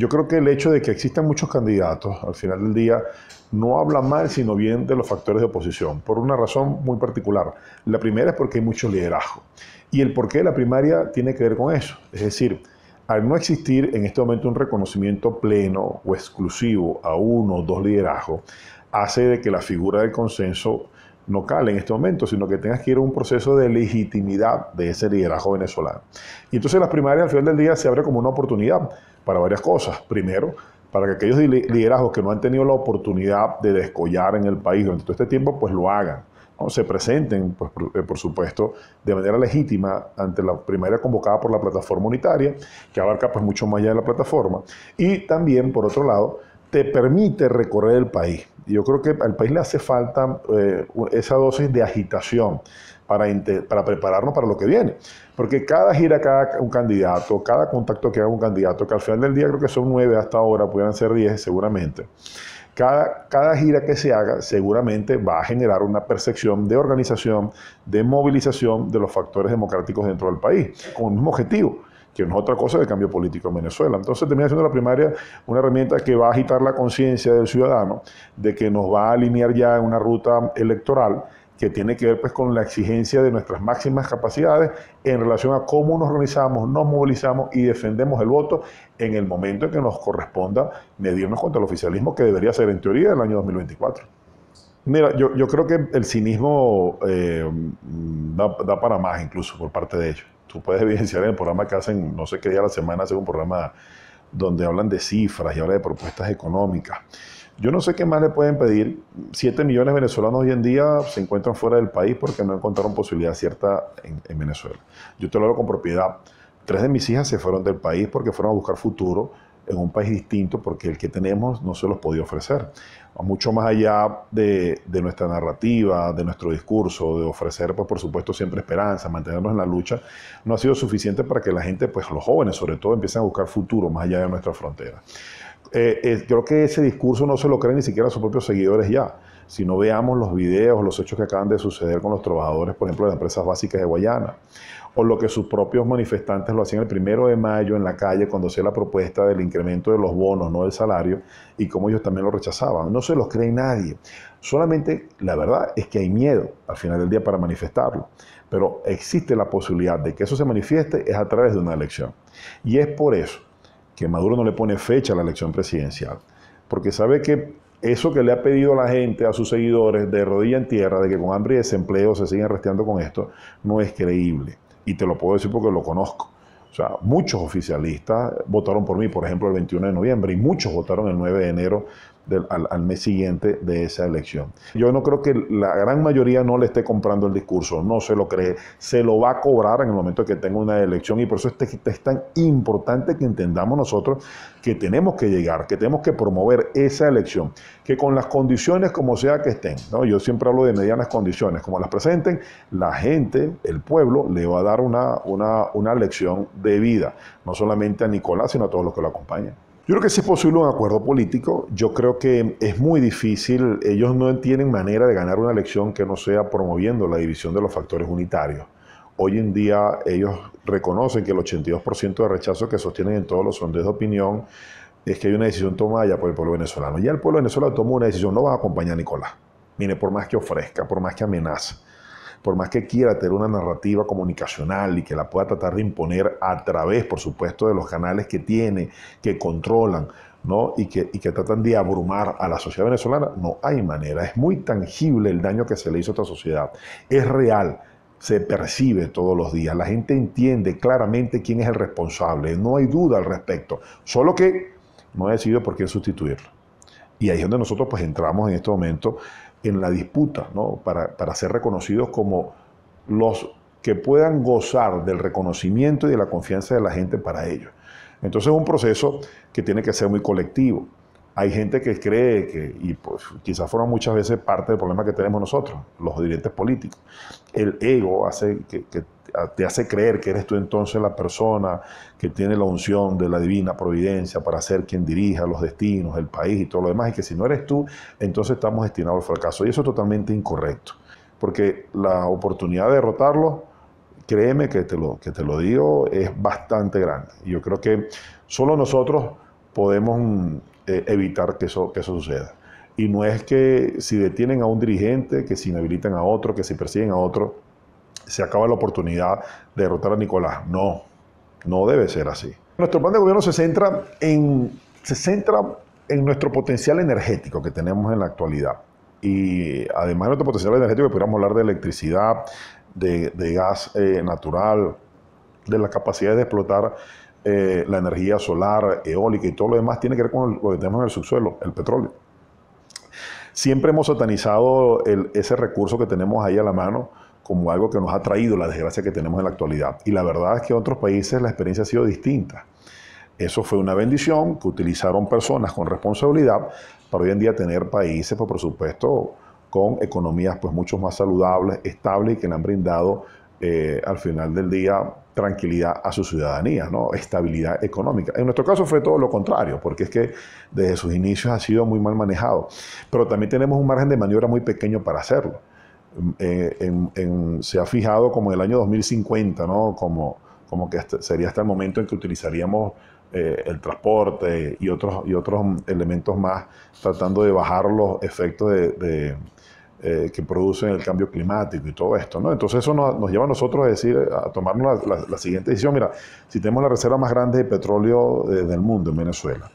yo creo que el hecho de que existan muchos candidatos al final del día no habla mal, sino bien de los factores de oposición, por una razón muy particular. La primera es porque hay mucho liderazgo. Y el porqué de la primaria tiene que ver con eso. Es decir, al no existir en este momento un reconocimiento pleno o exclusivo a uno o dos liderazgos, hace de que la figura del consenso no cale en este momento, sino que tengas que ir a un proceso de legitimidad de ese liderazgo venezolano. Y entonces las primarias al final del día se abre como una oportunidad para varias cosas. Primero, para que aquellos liderazgos que no han tenido la oportunidad de descollar en el país durante todo este tiempo, pues lo hagan. se presenten, pues, eh, por, supuesto, de manera legítima ante la primaria convocada por la plataforma unitaria, que abarca pues, mucho más allá de la plataforma. Y también, por otro lado, te permite recorrer el país. Yo creo que al país le hace falta eh, esa dosis de agitación para, para prepararnos para lo que viene. Porque cada gira, cada un candidato, cada contacto que haga un candidato, que al final del día creo que son nueve hasta ahora, pudieran ser diez seguramente, cada, cada gira que se haga seguramente va a generar una percepción de organización, de movilización de los factores democráticos dentro del país, con el mismo objetivo que no es otra cosa que cambio político en Venezuela. Entonces termina siendo la primaria una herramienta que va a agitar la conciencia del ciudadano de que nos va a alinear ya en una ruta electoral que tiene que ver pues, con la exigencia de nuestras máximas capacidades en relación a cómo nos organizamos, nos movilizamos y defendemos el voto en el momento en que nos corresponda medirnos contra el oficialismo que debería ser en teoría el año 2024. Mira, yo, creo que el cinismo eh, da para más incluso por parte de ellos tú puedes evidenciar en el programa que hacen, no sé qué día a la semana, hacen un programa donde hablan de cifras y hablan de propuestas económicas. Yo no sé qué más le pueden pedir. Siete millones de venezolanos hoy en día se encuentran fuera del país porque no encontraron posibilidad cierta en, Venezuela. Yo te lo hablo con propiedad. Tres de mis hijas se fueron del país porque fueron a buscar futuro en un país distinto porque el que tenemos no se los podía ofrecer. Mucho más allá de, nuestra narrativa, de nuestro discurso, de ofrecer, pues, por supuesto, siempre esperanza, mantenernos en la lucha, no ha sido suficiente para que la gente, pues los jóvenes sobre todo, empiecen a buscar futuro más allá de nuestra frontera. Eh, eh, creo que ese discurso no se lo creen ni siquiera sus propios seguidores ya. Si no veamos los videos, los hechos que acaban de suceder con los trabajadores, por ejemplo, de las empresas básicas de Guayana, o lo que sus propios manifestantes lo hacían el primero de mayo en la calle cuando hacía la propuesta del incremento de los bonos, no del salario, y cómo ellos también lo rechazaban. No se los cree nadie. Solamente la verdad es que hay miedo al final del día para manifestarlo, pero existe la posibilidad de que eso se manifieste es a través de una elección. Y es por eso que Maduro no le pone fecha a la elección presidencial, porque sabe que eso que le ha pedido la gente, a sus seguidores, de rodilla en tierra, de que con hambre y desempleo se siguen resteando con esto, no es creíble. Y te lo puedo decir porque lo conozco. O sea, muchos oficialistas votaron por mí, por ejemplo, el 21 de noviembre, y muchos votaron el 9 de enero al, mes siguiente de esa elección. Yo no creo que la gran mayoría no le esté comprando el discurso, no se lo cree, se lo va a cobrar en el momento que tenga una elección y por eso es, tan importante que entendamos nosotros que tenemos que llegar, que tenemos que promover esa elección, que con las condiciones como sea que estén, yo siempre hablo de medianas condiciones, como las presenten, la gente, el pueblo, le va a dar una, una, una lección de vida, no solamente a Nicolás, sino a todos los que lo acompañan. Yo creo que es posible un acuerdo político. Yo creo que es muy difícil. Ellos no tienen manera de ganar una elección que no sea promoviendo la división de los factores unitarios. Hoy en día ellos reconocen que el 82% de rechazo que sostienen en todos los sondeos de opinión es que hay una decisión tomada ya por el pueblo venezolano. Ya el pueblo venezolano tomó una decisión, no va a acompañar a Nicolás. Mire, por más que ofrezca, por más que amenaza por más que quiera tener una narrativa comunicacional y que la pueda tratar de imponer a través, por supuesto, de los canales que tiene, que controlan, ¿no? Y que, tratan de abrumar a la sociedad venezolana, no hay manera. Es muy tangible el daño que se le hizo a esta sociedad. Es real se percibe todos los días. La gente entiende claramente quién es el responsable. No hay duda al respecto. Solo que no ha decidido por qué sustituirlo. Y ahí es donde nosotros pues entramos en este momento en la disputa, ¿no? para, para ser reconocidos como los que puedan gozar del reconocimiento y de la confianza de la gente para ellos. Entonces es un proceso que tiene que ser muy colectivo. Hay gente que cree que, y pues quizás fueron muchas veces parte del problema que tenemos nosotros, los dirigentes políticos. El ego hace que, te hace creer que eres tú entonces la persona que tiene la unción de la divina providencia para ser quien dirija los destinos, el país y todo lo demás, y que si no eres tú, entonces estamos destinados al fracaso. Y eso es totalmente incorrecto, porque la oportunidad de derrotarlo, créeme que te lo, que te lo digo, es bastante grande. y Yo creo que solo nosotros podemos eh, evitar que eso, que suceda. Y no es que si detienen a un dirigente, que si inhabilitan a otro, que si persiguen a otro, se acaba la oportunidad de derrotar a Nicolás. No, no debe ser así. Nuestro plan de gobierno se centra en, se centra en nuestro potencial energético que tenemos en la actualidad. Y además de nuestro potencial energético, podríamos hablar de electricidad, de, gas eh, natural, de la capacidad de explotar eh, la energía solar, eólica y todo lo demás tiene que ver con lo que tenemos en el subsuelo, el petróleo. Siempre hemos satanizado ese recurso que tenemos ahí a la mano como algo que nos ha traído la desgracia que tenemos en la actualidad. Y la verdad es que en otros países la experiencia ha sido distinta. Eso fue una bendición que utilizaron personas con responsabilidad para hoy en día tener países, pues, por supuesto, con economías pues mucho más saludables, estables y que le han brindado eh, al final del día tranquilidad a su ciudadanía, ¿no? estabilidad económica. En nuestro caso fue todo lo contrario, porque es que desde sus inicios ha sido muy mal manejado, pero también tenemos un margen de maniobra muy pequeño para hacerlo. Eh, se ha fijado como el año 2050, ¿no? como, como que sería hasta el momento en que utilizaríamos eh, el transporte y otros, y otros elementos más, tratando de bajar los efectos de eh, que producen el cambio climático y todo esto. ¿no? Entonces eso nos, lleva a nosotros a decir, a tomarnos la, siguiente decisión. Mira, si tenemos la reserva más grande de petróleo eh, del mundo en Venezuela,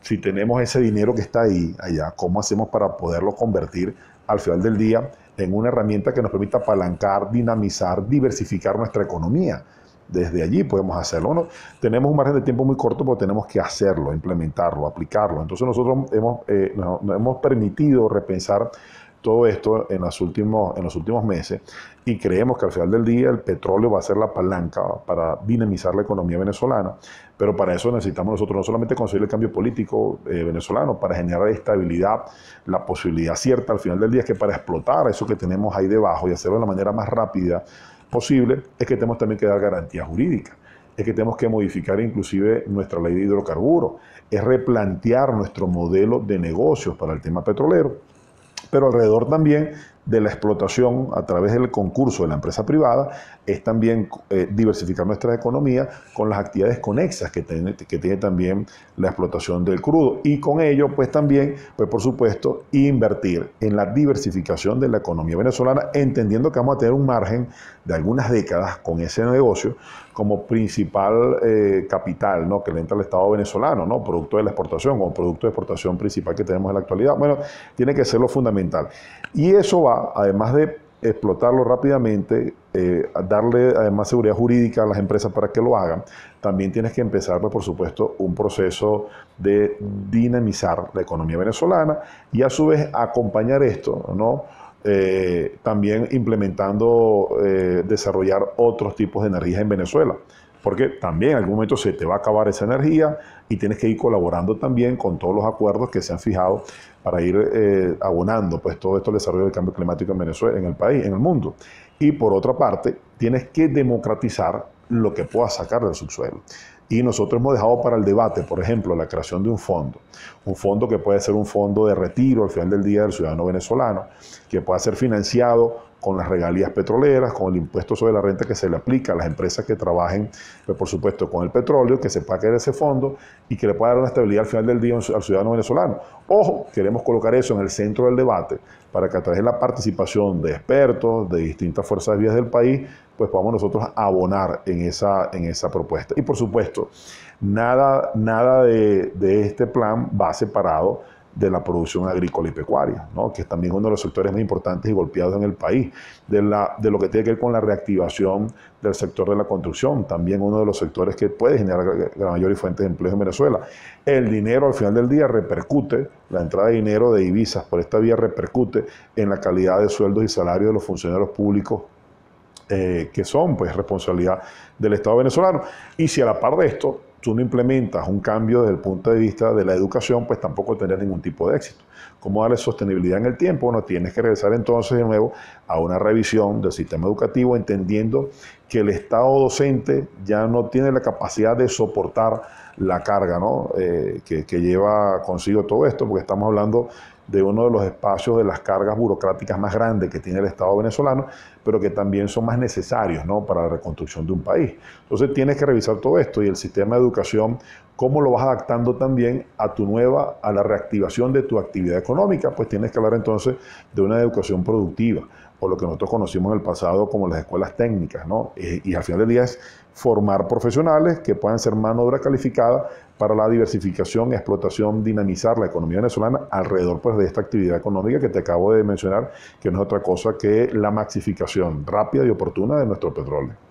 si tenemos ese dinero que está ahí, allá, ¿cómo hacemos para poderlo convertir al final del día en una herramienta que nos permita apalancar, dinamizar, diversificar nuestra economía? Desde allí podemos hacerlo. tenemos un margen de tiempo muy corto, pero tenemos que hacerlo, implementarlo, aplicarlo. Entonces nosotros hemos, eh, nos hemos permitido repensar todo esto en, las últimos, en los últimos meses y creemos que al final del día el petróleo va a ser la palanca para dinamizar la economía venezolana, pero para eso necesitamos nosotros no solamente conseguir el cambio político eh, venezolano, para generar estabilidad, la posibilidad cierta al final del día es que para explotar eso que tenemos ahí debajo y hacerlo de la manera más rápida posible, es que tenemos también que dar garantías jurídicas es que tenemos que modificar inclusive nuestra ley de hidrocarburos, es replantear nuestro modelo de negocios para el tema petrolero pero alrededor también de la explotación a través del concurso de la empresa privada es también eh, diversificar nuestra economía con las actividades conexas que tiene, que tiene también la explotación del crudo y con ello pues también pues por supuesto invertir en la diversificación de la economía venezolana entendiendo que vamos a tener un margen de algunas décadas con ese negocio como principal eh, capital ¿no? que le entra al Estado venezolano, ¿no? producto de la exportación o producto de exportación principal que tenemos en la actualidad. Bueno, tiene que ser lo fundamental. Y eso va además de explotarlo rápidamente, eh, darle además seguridad jurídica a las empresas para que lo hagan, también tienes que empezar, por supuesto, un proceso de dinamizar la economía venezolana y a su vez acompañar esto, eh, también implementando, eh, desarrollar otros tipos de energías en Venezuela porque también en algún momento se te va a acabar esa energía y tienes que ir colaborando también con todos los acuerdos que se han fijado para ir eh, abonando pues, todo esto el desarrollo del cambio climático en Venezuela, en el país, en el mundo. Y por otra parte, tienes que democratizar lo que puedas sacar del subsuelo. Y nosotros hemos dejado para el debate, por ejemplo, la creación de un fondo. Un fondo que puede ser un fondo de retiro al final del día del ciudadano venezolano, que pueda ser financiado con las regalías petroleras, con el impuesto sobre la renta que se le aplica a las empresas que trabajen, pues, por supuesto, con el petróleo, que se pague de ese fondo y que le pueda dar una estabilidad al final del día al ciudadano venezolano. Ojo, queremos colocar eso en el centro del debate para que a través de la participación de expertos, de distintas fuerzas vías del país, pues podamos nosotros abonar en esa, en esa propuesta. Y por supuesto, nada, nada de, de este plan va separado de la producción agrícola y pecuaria, ¿no? que es también uno de los sectores más importantes y golpeados en el país, de, la, de lo que tiene que ver con la reactivación del sector de la construcción, también uno de los sectores que puede generar la mayor fuente de empleo en Venezuela. El dinero al final del día repercute, la entrada de dinero de divisas por esta vía repercute en la calidad de sueldos y salarios de los funcionarios públicos eh, que son pues responsabilidad del Estado venezolano. Y si a la par de esto tú no implementas un cambio desde el punto de vista de la educación, pues tampoco tendrás ningún tipo de éxito. ¿Cómo darle sostenibilidad en el tiempo? Bueno, tienes que regresar entonces de nuevo a una revisión del sistema educativo, entendiendo que el Estado docente ya no tiene la capacidad de soportar la carga ¿no? Eh, que lleva consigo todo esto, porque estamos hablando de uno de los espacios de las cargas burocráticas más grandes que tiene el Estado venezolano, pero que también son más necesarios ¿no? para la reconstrucción de un país. Entonces tienes que revisar todo esto y el sistema de educación, cómo lo vas adaptando también a tu nueva, a la reactivación de tu actividad económica, pues tienes que hablar entonces de una educación productiva o lo que nosotros conocimos en el pasado como las escuelas técnicas, ¿no? Eh, y al final del día es formar profesionales que puedan ser mano de obra calificada para la diversificación, explotación, dinamizar la economía venezolana alrededor pues, de esta actividad económica que te acabo de mencionar, que no es otra cosa que la maxificación rápida y oportuna de nuestro petróleo.